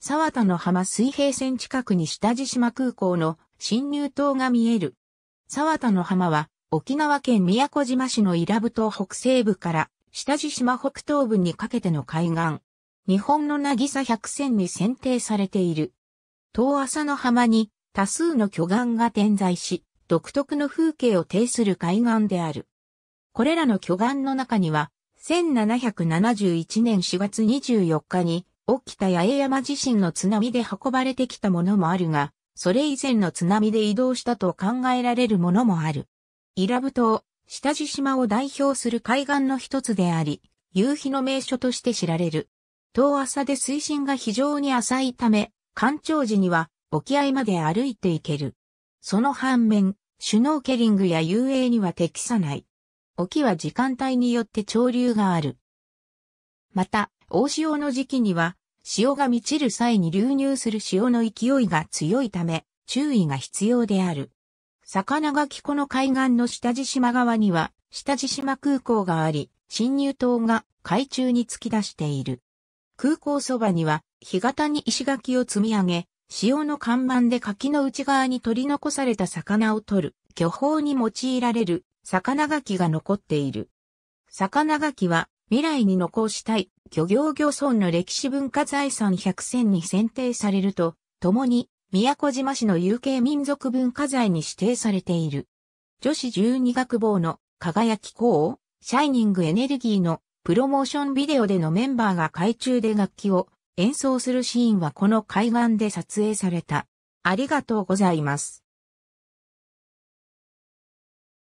沢田の浜水平線近くに下地島空港の新入島が見える。沢田の浜は沖縄県宮古島市の伊良部島北西部から下地島北東部にかけての海岸。日本の渚百選に選定されている。遠浅の浜に多数の巨岩が点在し、独特の風景を呈する海岸である。これらの巨岩の中には、1771年4月24日に起きた八重山地震の津波で運ばれてきたものもあるが、それ以前の津波で移動したと考えられるものもある。伊良部島、下地島を代表する海岸の一つであり、夕日の名所として知られる。遠浅で水深が非常に浅いため、干潮時には沖合まで歩いていける。その反面、シュノーケリングや遊泳には適さない。沖は時間帯によって潮流がある。また、大潮の時期には、潮が満ちる際に流入する潮の勢いが強いため、注意が必要である。魚が木この海岸の下地島側には、下地島空港があり、侵入島が海中に突き出している。空港そばには、干潟に石垣を積み上げ、潮の看板で柿の内側に取り残された魚を取る、漁法に用いられる、魚垣が残っている。魚垣は、未来に残したい漁業漁村の歴史文化財産100選に選定されると、共に、宮古島市の有形民族文化財に指定されている。女子12学坊の輝き校、シャイニングエネルギーのプロモーションビデオでのメンバーが海中で楽器を演奏するシーンはこの海岸で撮影された。ありがとうございます。